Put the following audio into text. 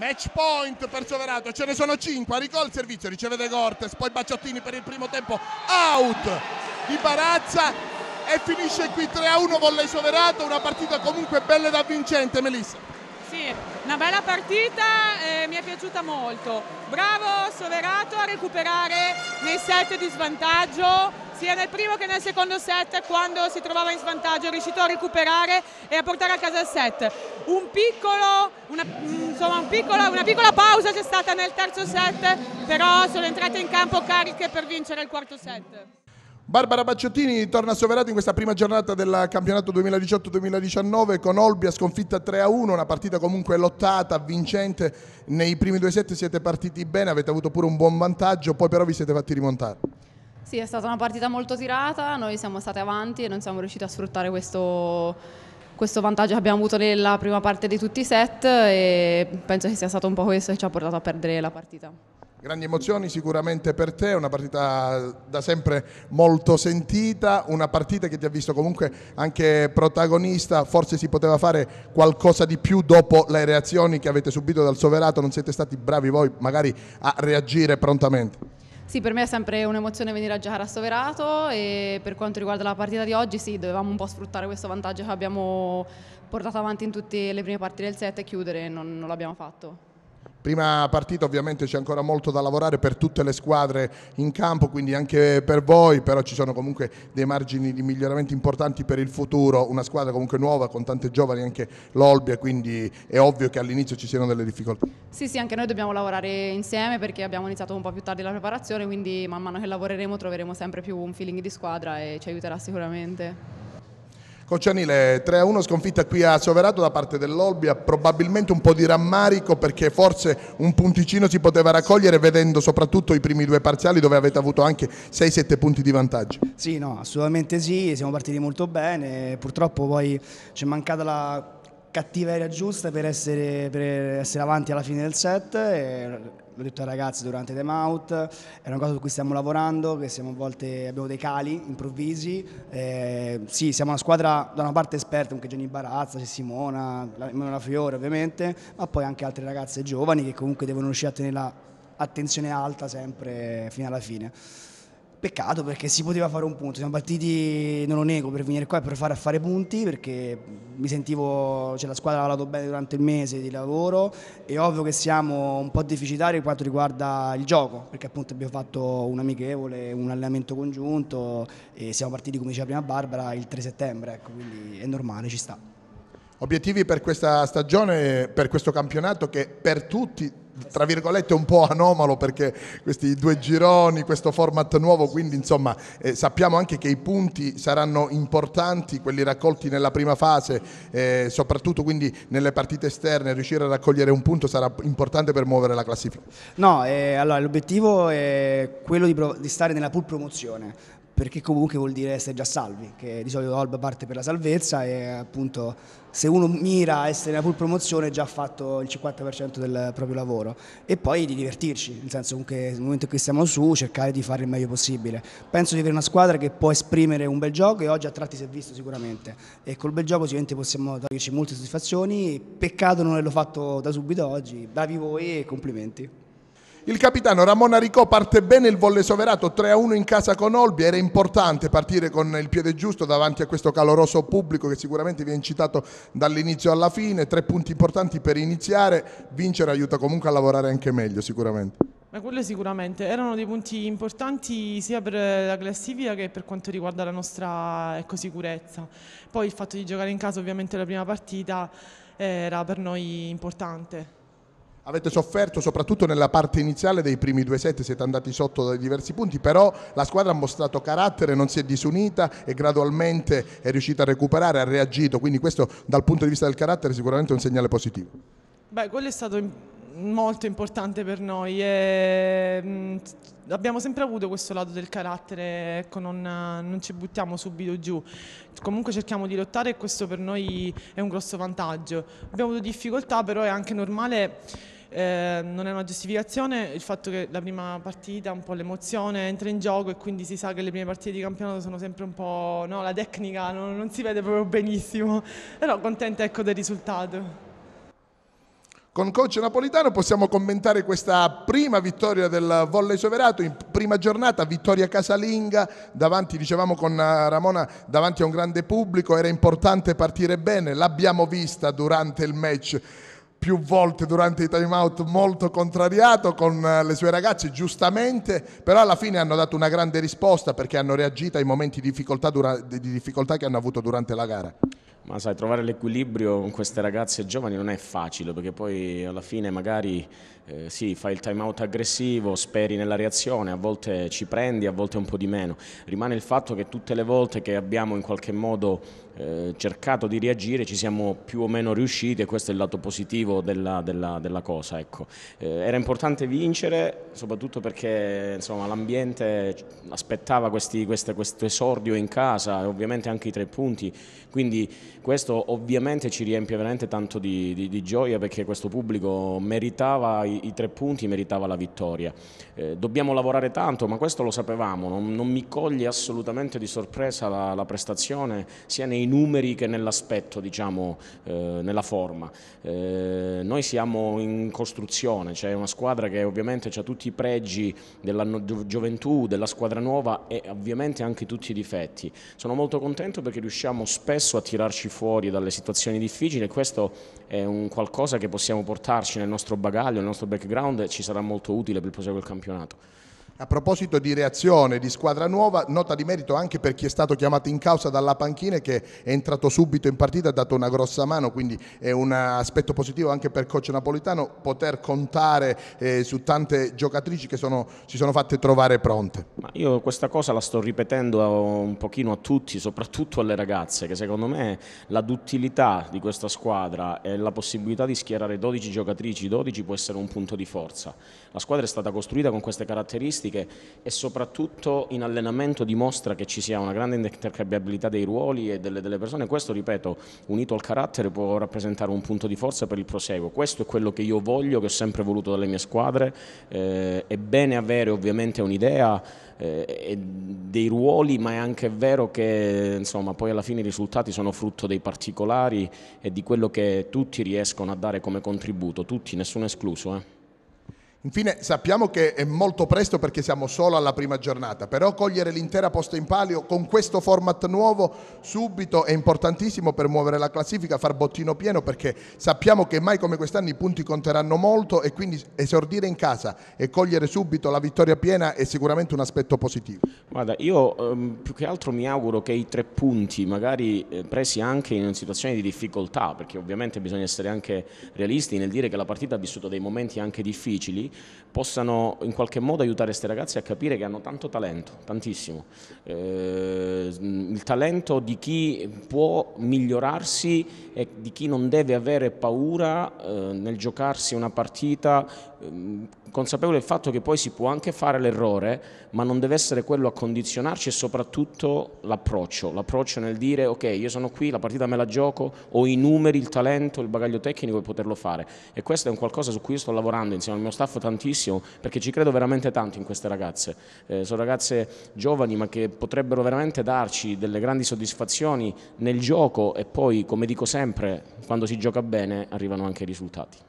Match point per Soverato, ce ne sono 5, Aricò il servizio, ricevete Cortes, poi Bacciottini per il primo tempo, out di Barazza e finisce qui 3-1 con lei Soverato, una partita comunque bella da vincente, Melissa. Sì, una bella partita, eh, mi è piaciuta molto, bravo Soverato a recuperare nei set di svantaggio, sia nel primo che nel secondo set quando si trovava in svantaggio è riuscito a recuperare e a portare a casa il set un piccolo, una, insomma, un piccolo, una piccola pausa c'è stata nel terzo set però sono entrate in campo cariche per vincere il quarto set Barbara Bacciottini torna soverato in questa prima giornata del campionato 2018-2019 con Olbia sconfitta 3-1, una partita comunque lottata, vincente. Nei primi due set siete partiti bene, avete avuto pure un buon vantaggio, poi però vi siete fatti rimontare. Sì, è stata una partita molto tirata, noi siamo stati avanti e non siamo riusciti a sfruttare questo, questo vantaggio che abbiamo avuto nella prima parte di tutti i set e penso che sia stato un po' questo che ci ha portato a perdere la partita. Grandi emozioni sicuramente per te, una partita da sempre molto sentita, una partita che ti ha visto comunque anche protagonista, forse si poteva fare qualcosa di più dopo le reazioni che avete subito dal Soverato, non siete stati bravi voi magari a reagire prontamente. Sì, per me è sempre un'emozione venire a giocare a Soverato e per quanto riguarda la partita di oggi sì, dovevamo un po' sfruttare questo vantaggio che abbiamo portato avanti in tutte le prime parti del set e chiudere, non, non l'abbiamo fatto. Prima partita ovviamente c'è ancora molto da lavorare per tutte le squadre in campo, quindi anche per voi, però ci sono comunque dei margini di miglioramento importanti per il futuro, una squadra comunque nuova con tante giovani, anche l'Olbia, quindi è ovvio che all'inizio ci siano delle difficoltà. Sì, sì, anche noi dobbiamo lavorare insieme perché abbiamo iniziato un po' più tardi la preparazione, quindi man mano che lavoreremo troveremo sempre più un feeling di squadra e ci aiuterà sicuramente. Coccianile 3-1 sconfitta qui a Soverato da parte dell'Olbia, probabilmente un po' di rammarico perché forse un punticino si poteva raccogliere vedendo soprattutto i primi due parziali dove avete avuto anche 6-7 punti di vantaggio. Sì, no, assolutamente sì, siamo partiti molto bene, purtroppo poi ci è mancata la cattiveria giusta per essere, per essere avanti alla fine del set E l'ho detto ai ragazzi durante i Time Out, è una cosa su cui stiamo lavorando, che siamo a volte, abbiamo dei cali improvvisi, eh, sì siamo una squadra da una parte esperta, anche Gianni Barazza, c'è Simona, Manuela Fiore ovviamente, ma poi anche altre ragazze giovani che comunque devono riuscire a tenere l'attenzione alta sempre fino alla fine. Peccato perché si poteva fare un punto, siamo partiti, non lo nego, per venire qua e per fare a fare punti perché mi sentivo, cioè la squadra ha lavorato bene durante il mese di lavoro è ovvio che siamo un po' deficitari per quanto riguarda il gioco perché appunto abbiamo fatto un amichevole, un allenamento congiunto e siamo partiti come diceva prima Barbara il 3 settembre, ecco, quindi è normale, ci sta. Obiettivi per questa stagione, per questo campionato che per tutti tra virgolette un po' anomalo perché questi due gironi, questo format nuovo, quindi insomma eh, sappiamo anche che i punti saranno importanti, quelli raccolti nella prima fase, eh, soprattutto quindi nelle partite esterne, riuscire a raccogliere un punto sarà importante per muovere la classifica. No, eh, allora l'obiettivo è quello di, di stare nella pool promozione, perché comunque vuol dire essere già salvi, che di solito Olba parte per la salvezza e appunto se uno mira a essere nella pool promozione ha già fatto il 50% del proprio lavoro e poi di divertirci, nel senso comunque nel momento in cui siamo su cercare di fare il meglio possibile. Penso di avere una squadra che può esprimere un bel gioco e oggi a tratti si è visto sicuramente e col bel gioco sicuramente possiamo toglierci molte soddisfazioni, peccato non averlo fatto da subito oggi, bravi voi e complimenti. Il capitano Ramon Aricò parte bene il volle soverato 3-1 in casa con Olbia, era importante partire con il piede giusto davanti a questo caloroso pubblico che sicuramente viene citato dall'inizio alla fine, tre punti importanti per iniziare, vincere aiuta comunque a lavorare anche meglio sicuramente. Ma quello sicuramente, erano dei punti importanti sia per la classifica che per quanto riguarda la nostra ecco, sicurezza. Poi il fatto di giocare in casa ovviamente la prima partita eh, era per noi importante. Avete sofferto soprattutto nella parte iniziale dei primi due set, siete andati sotto da diversi punti, però la squadra ha mostrato carattere, non si è disunita e gradualmente è riuscita a recuperare, ha reagito, quindi questo dal punto di vista del carattere è sicuramente è un segnale positivo. Beh, quello è stato molto importante per noi. E, abbiamo sempre avuto questo lato del carattere, ecco, non, non, ci buttiamo subito giù. Comunque cerchiamo di lottare e questo per noi è un grosso vantaggio. Abbiamo avuto difficoltà, però è anche normale eh, non è una giustificazione il fatto che la prima partita, un po' l'emozione entra in gioco e quindi si sa che le prime partite di campionato sono sempre un po', no, la tecnica non, non si vede proprio benissimo, però contenta ecco, del risultato. Con coach Napolitano possiamo commentare questa prima vittoria del Volley Soverato in prima giornata, vittoria casalinga, davanti, dicevamo con eh, Ramona, davanti a un grande pubblico, era importante partire bene, l'abbiamo vista durante il match più volte durante i time out molto contrariato con eh, le sue ragazze, giustamente, però alla fine hanno dato una grande risposta perché hanno reagito ai momenti di difficoltà, dura- di difficoltà che hanno avuto durante la gara. Ma sai, trovare l'equilibrio con queste ragazze giovani non è facile, perché poi alla fine magari eh, sì, fai il time out aggressivo, speri nella reazione, a volte ci prendi, a volte un po' di meno. Rimane il fatto che tutte le volte che abbiamo in qualche modo eh, cercato di reagire ci siamo più o meno riusciti e questo è il lato positivo della, della, della cosa. Ecco. Eh, era importante vincere, soprattutto perché l'ambiente aspettava questo esordio in casa ovviamente anche i tre punti, quindi questo ovviamente ci riempie veramente tanto di, di, di gioia perché questo pubblico meritava i, i tre punti, meritava la vittoria. Eh, dobbiamo lavorare tanto, ma questo lo sapevamo, non, non mi coglie assolutamente di sorpresa la, la, prestazione sia nei numeri che nell'aspetto, diciamo, eh, nella forma. Eh, noi siamo in costruzione, c'è cioè una squadra che ovviamente ha tutti i pregi della no, gioventù, della squadra nuova e ovviamente anche tutti i difetti. Sono molto contento perché riusciamo spesso a tirarci fuori dalle situazioni difficili e questo è un qualcosa che possiamo portarci nel nostro bagaglio, nel nostro background e ci sarà molto utile per il proseguo del campionato. A proposito di reazione di squadra nuova, nota di merito anche per chi è stato chiamato in causa dalla panchina e che è entrato subito in partita, ha dato una grossa mano, quindi è un aspetto positivo anche per coach napolitano poter contare eh, su tante giocatrici che sono, si sono fatte trovare pronte. Ma io questa cosa la sto ripetendo un pochino a tutti, soprattutto alle ragazze, che secondo me la duttilità di questa squadra e la possibilità di schierare 12 giocatrici, 12 può essere un punto di forza. La squadra è stata costruita con queste caratteristiche statistiche e soprattutto in allenamento dimostra che ci sia una grande intercambiabilità dei ruoli e delle, delle persone. Questo, ripeto, unito al carattere può rappresentare un punto di forza per il proseguo. Questo è quello che io voglio, che ho sempre voluto dalle mie squadre. Eh, è bene avere ovviamente un'idea eh, dei ruoli, ma è anche vero che insomma, poi alla fine i risultati sono frutto dei particolari e di quello che tutti riescono a dare come contributo, tutti, nessuno escluso. Eh. Infine sappiamo che è molto presto perché siamo solo alla prima giornata, però cogliere l'intera posta in palio con questo format nuovo subito è importantissimo per muovere la classifica, far bottino pieno perché sappiamo che mai come quest'anno i punti conteranno molto e quindi esordire in casa e cogliere subito la vittoria piena è sicuramente un aspetto positivo. Guarda, io ehm, più che altro mi auguro che i tre punti magari eh, presi anche in situazioni di difficoltà, perché ovviamente bisogna essere anche realisti nel dire che la partita ha vissuto dei momenti anche difficili, possano in qualche modo aiutare questi ragazzi a capire che hanno tanto talento, tantissimo. Eh, il talento di chi può migliorarsi e di chi non deve avere paura eh, nel giocarsi una partita, eh, consapevole del fatto che poi si può anche fare l'errore, ma non deve essere quello a condizionarci e soprattutto l'approccio, l'approccio nel dire ok io sono qui, la partita me la gioco, ho i numeri, il talento, il bagaglio tecnico per poterlo fare e questo è un qualcosa su cui io sto lavorando insieme al mio staff tantissimo perché ci credo veramente tanto in queste ragazze. Eh, sono ragazze giovani ma che potrebbero veramente darci delle grandi soddisfazioni nel gioco e poi, come dico sempre, quando si gioca bene arrivano anche i risultati.